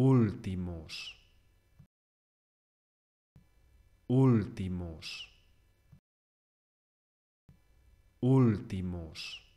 últimos, últimos, últimos.